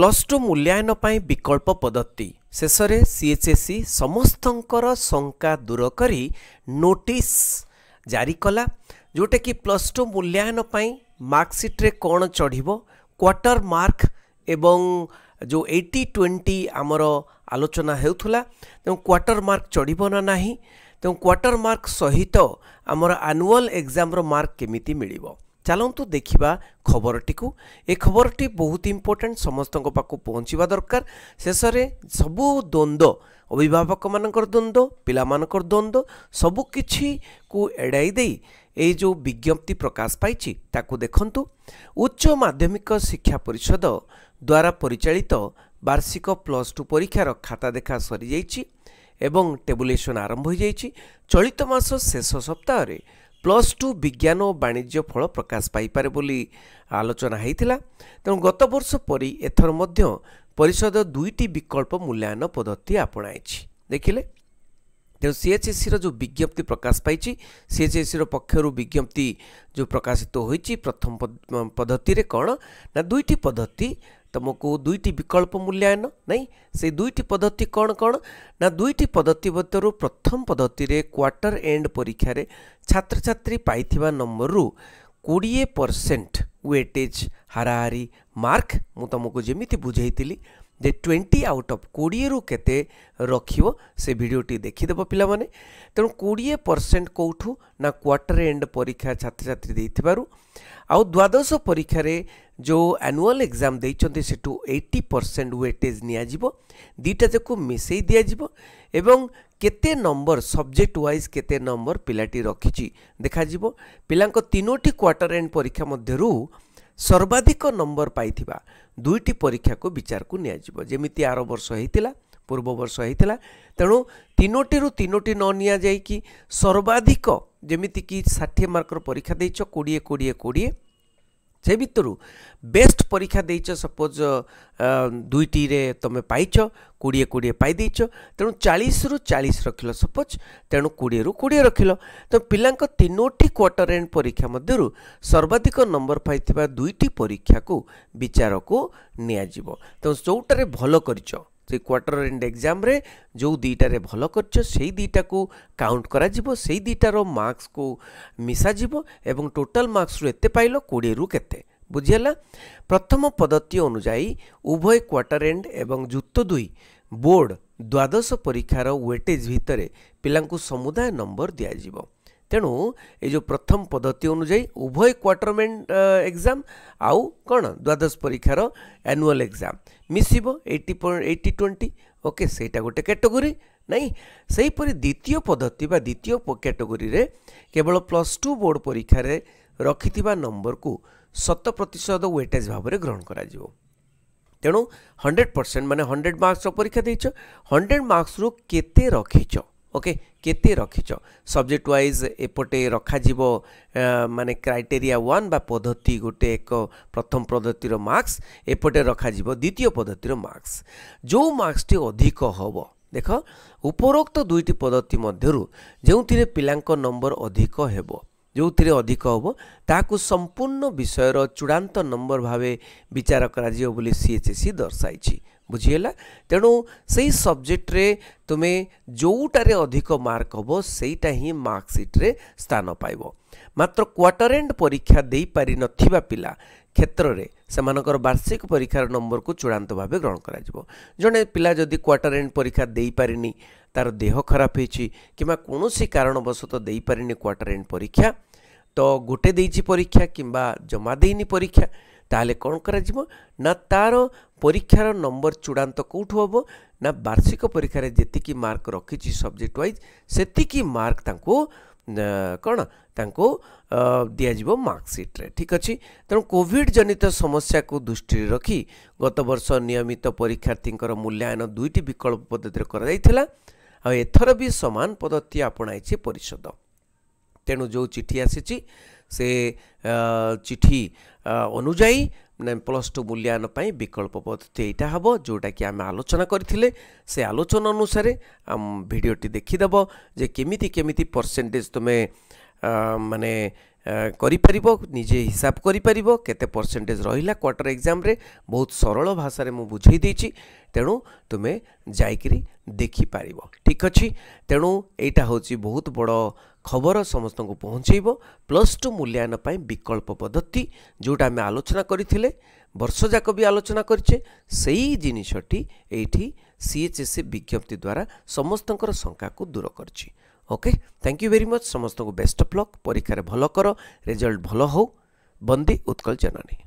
plus two ମୂଲ୍ୟାୟନ ପାଇଁ ବିକଳ୍ପ ପଦ୍ଧତି ଶେଷରେ ସିଏଚ୍ଏସ୍ସି ସମସ୍ତଙ୍କର ଶଙ୍କା ଦୂର କରି ନୋଟିସ୍ ଜାରି କଲା ଯେଉଁଟାକି ପ୍ଲସ୍ ଟୁ ମୂଲ୍ୟାୟନ ପାଇଁ ମାର୍କସିଟ୍ରେ କ'ଣ ଚଢ଼ିବ କ୍ୱାର୍ଟର୍ ମାର୍କ ଏବଂ ଯେଉଁ ଏଇଟି ଟ୍ୱେଣ୍ଟି ଆମର ଆଲୋଚନା ହେଉଥିଲା ତେଣୁ କ୍ୱାର୍ଟର୍ ମାର୍କ ଚଢ଼ିବ ନା ନାହିଁ ତେଣୁ କ୍ୱାର୍ଟର୍ ମାର୍କ ସହିତ ଆମର ଆନୁଆଲ୍ ଏକ୍ଜାମ୍ର ମାର୍କ କେମିତି ମିଳିବ ଚାଲନ୍ତୁ ଦେଖିବା ଖବରଟିକୁ ଏ ଖବରଟି ବହୁତ ଇମ୍ପୋର୍ଟାଣ୍ଟ ସମସ୍ତଙ୍କ ପାଖକୁ ପହଞ୍ଚିବା ଦରକାର ଶେଷରେ ସବୁ ଦ୍ୱନ୍ଦ୍ୱ ଅଭିଭାବକମାନଙ୍କର ଦ୍ୱନ୍ଦ୍ୱ ପିଲାମାନଙ୍କର ଦ୍ୱନ୍ଦ୍ୱ ସବୁକିଛିକୁ ଏଡ଼ାଇ ଦେଇ ଏଇ ଯେଉଁ ବିଜ୍ଞପ୍ତି ପ୍ରକାଶ ପାଇଛି ତାକୁ ଦେଖନ୍ତୁ ଉଚ୍ଚ ମାଧ୍ୟମିକ ଶିକ୍ଷା ପରିଷଦ ଦ୍ୱାରା ପରିଚାଳିତ ବାର୍ଷିକ ପ୍ଲସ୍ ଟୁ ପରୀକ୍ଷାର ଖାତା ଦେଖା ସରିଯାଇଛି ଏବଂ ଟେବୁଲେସନ୍ ଆରମ୍ଭ ହୋଇଯାଇଛି ଚଳିତ ମାସ ଶେଷ ସପ୍ତାହରେ ପ୍ଲସ୍ ଟୁ ବିଜ୍ଞାନ ଓ ବାଣିଜ୍ୟ ଫଳ ପ୍ରକାଶ ପାଇପାରେ ବୋଲି ଆଲୋଚନା ହୋଇଥିଲା ତେଣୁ ଗତବର୍ଷ ପରି ଏଥର ମଧ୍ୟ ପରିଷଦ ଦୁଇଟି ବିକଳ୍ପ ମୂଲ୍ୟାୟନ ପଦ୍ଧତି ଆପଣାଇଛି ଦେଖିଲେ ତେଣୁ ସିଏଚ୍ଏସ୍ସିର ଯେଉଁ ବିଜ୍ଞପ୍ତି ପ୍ରକାଶ ପାଇଛି ସିଏଚ୍ଏସ୍ସିର ପକ୍ଷରୁ ବିଜ୍ଞପ୍ତି ଯେଉଁ ପ୍ରକାଶିତ ହୋଇଛି ପ୍ରଥମ ପଦ୍ଧତିରେ କ'ଣ ନା ଦୁଇଟି ପଦ୍ଧତି ତୁମକୁ ଦୁଇଟି ବିକଳ୍ପ ମୂଲ୍ୟାୟନ ନାହିଁ ସେଇ ଦୁଇଟି ପଦ୍ଧତି କ'ଣ କ'ଣ ନା ଦୁଇଟି ପଦ୍ଧତି ମଧ୍ୟରୁ ପ୍ରଥମ ପଦ୍ଧତିରେ କ୍ୱାର୍ଟର ଏଣ୍ଡ ପରୀକ୍ଷାରେ ଛାତ୍ରଛାତ୍ରୀ ପାଇଥିବା ନମ୍ବରରୁ କୋଡ଼ିଏ ପରସେଣ୍ଟ ୱେଟେଜ୍ ହାରାହାରି ମାର୍କ ମୁଁ ତୁମକୁ ଯେମିତି ବୁଝାଇଥିଲି যে ଟ୍ୱେଣ୍ଟି ଆଉଟ୍ ଅଫ୍ କୋଡ଼ିଏରୁ କେତେ ରଖିବ ସେ ଭିଡ଼ିଓଟି ଦେଖିଦେବ ପିଲାମାନେ ତେଣୁ କୋଡ଼ିଏ ପରସେଣ୍ଟ କେଉଁଠୁ ନା କ୍ୱାର୍ଟର ଏଣ୍ଡ ପରୀକ୍ଷା ଛାତ୍ରଛାତ୍ରୀ ଦେଇଥିବାରୁ ଆଉ ଦ୍ୱାଦଶ ପରୀକ୍ଷାରେ ଯେଉଁ ଆନୁଆଲ୍ ଏକ୍ଜାମ୍ ଦେଇଛନ୍ତି ସେଠୁ ଏଇଟି ପରସେଣ୍ଟ ୱେଟେଜ୍ ନିଆଯିବ ଦୁଇଟା ଯାକୁ ମିଶାଇ ଦିଆଯିବ ଏବଂ କେତେ ନମ୍ବର ସବଜେକ୍ଟ ୱାଇଜ୍ କେତେ ନମ୍ବର ପିଲାଟି ରଖିଛି ଦେଖାଯିବ ପିଲାଙ୍କ ତିନୋଟି କ୍ୱାର୍ଟର ଏଣ୍ଡ ପରୀକ୍ଷା ମଧ୍ୟରୁ ସର୍ବାଧିକ ନମ୍ବର ପାଇଥିବା ଦୁଇଟି ପରୀକ୍ଷାକୁ ବିଚାରକୁ ନିଆଯିବ ଯେମିତି ଆର ବର୍ଷ ହୋଇଥିଲା ପୂର୍ବ ବର୍ଷ ହୋଇଥିଲା ତେଣୁ ତିନୋଟିରୁ ତିନୋଟି ନ ନିଆଯାଇକି ସର୍ବାଧିକ ଯେମିତିକି ଷାଠିଏ ମାର୍କର ପରୀକ୍ଷା ଦେଇଛ କୋଡ଼ିଏ କୋଡ଼ିଏ କୋଡ଼ିଏ ସେ ଭିତରୁ ବେଷ୍ଟ ପରୀକ୍ଷା ଦେଇଛ ସପୋଜ୍ ଦୁଇଟିରେ ତୁମେ ପାଇଛ କୋଡ଼ିଏ କୋଡ଼ିଏ ପାଇଦେଇଛ ତେଣୁ ଚାଳିଶରୁ ଚାଳିଶ ରଖିଲ ସପୋଜ୍ ତେଣୁ କୋଡ଼ିଏରୁ କୋଡ଼ିଏ ରଖିଲ ତେଣୁ ପିଲାଙ୍କ ତିନୋଟି କ୍ୱାର୍ଟର୍ ଏଣ୍ଡ ପରୀକ୍ଷା ମଧ୍ୟରୁ ସର୍ବାଧିକ ନମ୍ବର ପାଇଥିବା ଦୁଇଟି ପରୀକ୍ଷାକୁ ବିଚାରକୁ ନିଆଯିବ ତେଣୁ ଯେଉଁଟାରେ ଭଲ କରିଛ ସେ କ୍ୱାର୍ଟର ଏଣ୍ଡ ଏକ୍ଜାମରେ ଯେଉଁ ଦୁଇଟାରେ ଭଲ କରିଛ ସେଇ ଦୁଇଟାକୁ କାଉଣ୍ଟ କରାଯିବ ସେଇ ଦୁଇଟାର ମାର୍କସକୁ ମିଶାଯିବ ଏବଂ ଟୋଟାଲ୍ ମାର୍କସରୁ ଏତେ ପାଇଲ କୋଡ଼ିଏରୁ କେତେ ବୁଝିହେଲା ପ୍ରଥମ ପଦ୍ଧତି ଅନୁଯାୟୀ ଉଭୟ କ୍ୱାର୍ଟର ଏଣ୍ଡ ଏବଂ ଯୁକ୍ତ ଦୁଇ ବୋର୍ଡ଼ ଦ୍ୱାଦଶ ପରୀକ୍ଷାର ୱେଟେଜ୍ ଭିତରେ ପିଲାଙ୍କୁ ସମୁଦାୟ ନମ୍ବର ଦିଆଯିବ ତେଣୁ ଏ ଯେଉଁ ପ୍ରଥମ ପଦ୍ଧତି ଅନୁଯାୟୀ ଉଭୟ କ୍ୱାର୍ଟରମେନ୍ ଏକ୍ଜାମ୍ ଆଉ କ'ଣ ଦ୍ୱାଦଶ ପରୀକ୍ଷାର ଆନୁଆଲ୍ ଏକ୍ଜାମ୍ ମିଶିବ eighty point eighty twenty okay ସେଇଟା ଗୋଟେ କ୍ୟାଟେଗୋରୀ ନାହିଁ ସେହିପରି ଦ୍ୱିତୀୟ ପଦ୍ଧତି ବା ଦ୍ୱିତୀୟ କ୍ୟାଟେଗୋରୀରେ କେବଳ ପ୍ଲସ୍ ଟୁ ବୋର୍ଡ଼ ପରୀକ୍ଷାରେ ରଖିଥିବା ନମ୍ବରକୁ ଶତ ପ୍ରତିଶତ ୱେଟେଜ୍ ଭାବରେ ଗ୍ରହଣ କରାଯିବ ତେଣୁ ହଣ୍ଡ୍ରେଡ଼୍ ପରସେଣ୍ଟ ମାନେ ହଣ୍ଡ୍ରେଡ଼ ମାର୍କସର ପରୀକ୍ଷା ଦେଇଛ ହଣ୍ଡ୍ରେଡ଼ ମାର୍କସରୁ କେତେ ରଖିଛ ଓକେ କେତେ ରଖିଛ ସବଜେକ୍ଟ ୱାଇଜ୍ ଏପଟେ ରଖାଯିବ ମାନେ କ୍ରାଇଟେରିଆ ୱାନ୍ ବା ପଦ୍ଧତି ଗୋଟେ ଏକ ପ୍ରଥମ ପଦ୍ଧତିର ମାର୍କସ୍ ଏପଟେ ରଖାଯିବ ଦ୍ୱିତୀୟ ପଦ୍ଧତିର ମାର୍କସ୍ ଯେଉଁ ମାର୍କସ୍ଟି ଅଧିକ ହେବ ଦେଖ ଉପରୋକ୍ତ ଦୁଇଟି ପଦ୍ଧତି ମଧ୍ୟରୁ ଯେଉଁଥିରେ ପିଲାଙ୍କ ନମ୍ବର ଅଧିକ ହେବ ଯେଉଁଥିରେ ଅଧିକ ହେବ ତାହାକୁ ସମ୍ପୂର୍ଣ୍ଣ ବିଷୟର ଚୂଡ଼ାନ୍ତ ନମ୍ବର ଭାବେ ବିଚାର କରାଯିବ ବୋଲି ସି ଏଚ୍ ଏସ୍ ସି ଦର୍ଶାଇଛି ବୁଝିଗଲା ତେଣୁ ସେଇ ସବଜେକ୍ଟରେ ତୁମେ ଯେଉଁଟାରେ ଅଧିକ ମାର୍କ ହେବ ସେଇଟା ହିଁ ମାର୍କସିଟ୍ରେ ସ୍ଥାନ ପାଇବ ମାତ୍ର କ୍ୱାର୍ଟର ଏଣ୍ଡ ପରୀକ୍ଷା ଦେଇପାରିନଥିବା ପିଲା କ୍ଷେତ୍ରରେ ସେମାନଙ୍କର ବାର୍ଷିକ ପରୀକ୍ଷାର ନମ୍ବରକୁ ଚୂଡ଼ାନ୍ତ ଭାବେ ଗ୍ରହଣ କରାଯିବ ଜଣେ ପିଲା ଯଦି କ୍ୱାର୍ଟର ଏଣ୍ଡ ପରୀକ୍ଷା ଦେଇପାରିନି ତା'ର ଦେହ ଖରାପ ହୋଇଛି କିମ୍ବା କୌଣସି କାରଣବଶତଃ ଦେଇପାରିନି କ୍ୱାର୍ଟର ଏଣ୍ଡ ପରୀକ୍ଷା ତ ଗୋଟେ ଦେଇଛି ପରୀକ୍ଷା କିମ୍ବା ଜମା ଦେଇନି ପରୀକ୍ଷା ତାହେଲେ କ'ଣ କରାଯିବ ନା ତା'ର ପରୀକ୍ଷାର ନମ୍ବର ଚୂଡ଼ାନ୍ତ କେଉଁଠୁ ହେବ ନା ବାର୍ଷିକ ପରୀକ୍ଷାରେ ଯେତିକି ମାର୍କ ରଖିଛି ସବଜେକ୍ଟ ୱାଇଜ୍ ସେତିକି ମାର୍କ ତାଙ୍କୁ କ'ଣ ତାଙ୍କୁ ଦିଆଯିବ ମାର୍କସିଟ୍ରେ ଠିକ୍ ଅଛି ତେଣୁ କୋଭିଡ଼ ଜନିତ ସମସ୍ୟାକୁ ଦୃଷ୍ଟିରେ ରଖି ଗତବର୍ଷ ନିୟମିତ ପରୀକ୍ଷାର୍ଥୀଙ୍କର ମୂଲ୍ୟାୟନ ଦୁଇଟି ବିକଳ୍ପ ପଦ୍ଧତିରେ କରାଯାଇଥିଲା ଆଉ ଏଥର ବି ସମାନ ପଦ୍ଧତି ଆପଣାଇଛି ପରିଷଦ ତେଣୁ ଯେଉଁ ଚିଠି ଆସିଛି ସେ ଚିଠି ଅନୁଯାୟୀ ପ୍ଲସ୍ ଟୁ ମୂଲ୍ୟାୟନ ପାଇଁ ବିକଳ୍ପ ପଦ୍ଧତି ଏଇଟା ହେବ ଯେଉଁଟାକି ଆମେ ଆଲୋଚନା କରିଥିଲେ ସେ ଆଲୋଚନା ଅନୁସାରେ ଆମ ଭିଡ଼ିଓଟି ଦେଖିଦେବ ଯେ କେମିତି କେମିତି ପରସେଣ୍ଟେଜ୍ ତୁମେ ମାନେ କରିପାରିବ ନିଜେ ହିସାବ କରିପାରିବ କେତେ ପରସେଣ୍ଟେଜ୍ ରହିଲା କ୍ୱାର୍ଟର ଏକ୍ଜାମ୍ରେ ବହୁତ ସରଳ ଭାଷାରେ ମୁଁ ବୁଝେଇ ଦେଇଛି ତେଣୁ ତୁମେ ଯାଇକରି ଦେଖିପାରିବ ଠିକ୍ ଅଛି ତେଣୁ ଏଇଟା ହେଉଛି ବହୁତ ବଡ଼ ଖବର ସମସ୍ତଙ୍କୁ ପହଞ୍ଚାଇବ ପ୍ଲସ୍ ଟୁ ମୂଲ୍ୟାୟନ ପାଇଁ ବିକଳ୍ପ ପଦ୍ଧତି ଯେଉଁଟା ଆମେ ଆଲୋଚନା କରିଥିଲେ ବର୍ଷଯାକ ବି ଆଲୋଚନା କରିଛେ ସେଇ ଜିନିଷଟି ଏଇଠି ସି ଏଚ୍ ଏସ୍ ସି ବିଜ୍ଞପ୍ତି ଦ୍ୱାରା ସମସ୍ତଙ୍କର ଶଙ୍କାକୁ ଦୂର କରିଛି okay thank you very much ସମସ୍ତଙ୍କୁ ବେଷ୍ଟ ଅଫ୍ ଲକ୍ ପରୀକ୍ଷାରେ ଭଲ କର ରେଜଲ୍ଟ ଭଲ ହେଉ ବନ୍ଦୀ ଉତ୍କଳ ଜନନୀ